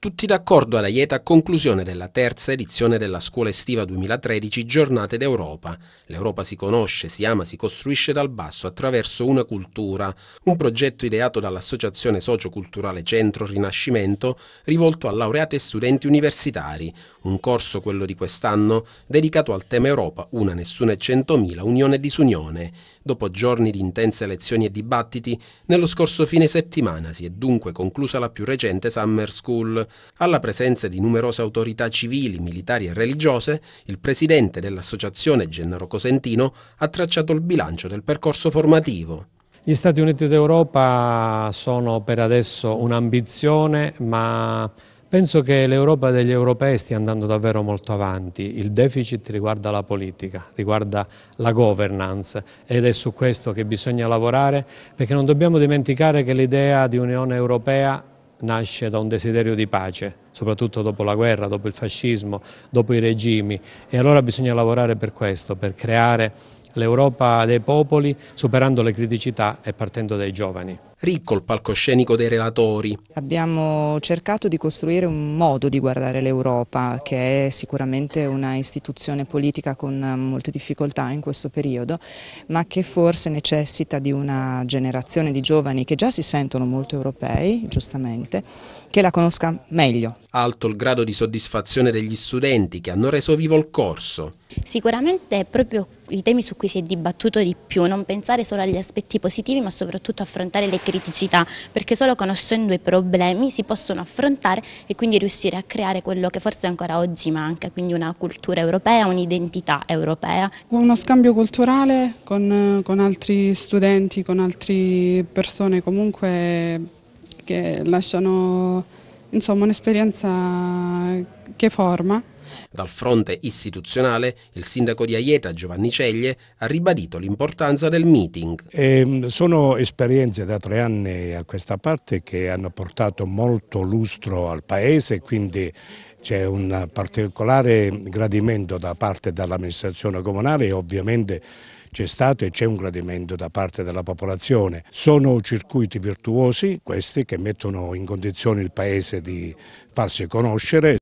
Tutti d'accordo alla lieta conclusione della terza edizione della scuola estiva 2013 Giornate d'Europa. L'Europa si conosce, si ama, si costruisce dal basso attraverso una cultura, un progetto ideato dall'Associazione Socioculturale Centro Rinascimento rivolto a laureati e studenti universitari, un corso quello di quest'anno dedicato al tema Europa, una, nessuna e centomila, unione e disunione. Dopo giorni di intense lezioni e dibattiti, nello scorso fine settimana si è dunque conclusa la più recente Summer School. Alla presenza di numerose autorità civili, militari e religiose, il presidente dell'associazione Gennaro Cosentino ha tracciato il bilancio del percorso formativo. Gli Stati Uniti d'Europa sono per adesso un'ambizione, ma Penso che l'Europa degli europei stia andando davvero molto avanti, il deficit riguarda la politica, riguarda la governance ed è su questo che bisogna lavorare perché non dobbiamo dimenticare che l'idea di Unione Europea nasce da un desiderio di pace, soprattutto dopo la guerra, dopo il fascismo, dopo i regimi e allora bisogna lavorare per questo, per creare l'Europa dei popoli superando le criticità e partendo dai giovani. Ricco il palcoscenico dei relatori. Abbiamo cercato di costruire un modo di guardare l'Europa che è sicuramente una istituzione politica con molte difficoltà in questo periodo ma che forse necessita di una generazione di giovani che già si sentono molto europei giustamente che la conosca meglio. Alto il grado di soddisfazione degli studenti che hanno reso vivo il corso. Sicuramente proprio i temi su cui si è dibattuto di più, non pensare solo agli aspetti positivi ma soprattutto affrontare le criticità, perché solo conoscendo i problemi si possono affrontare e quindi riuscire a creare quello che forse ancora oggi manca, quindi una cultura europea, un'identità europea. Uno scambio culturale con, con altri studenti, con altre persone comunque che lasciano un'esperienza che forma dal fronte istituzionale, il sindaco di Aieta, Giovanni Ceglie, ha ribadito l'importanza del meeting. Eh, sono esperienze da tre anni a questa parte che hanno portato molto lustro al Paese, quindi c'è un particolare gradimento da parte dell'amministrazione comunale e ovviamente c'è stato e c'è un gradimento da parte della popolazione. Sono circuiti virtuosi questi che mettono in condizione il Paese di farsi conoscere.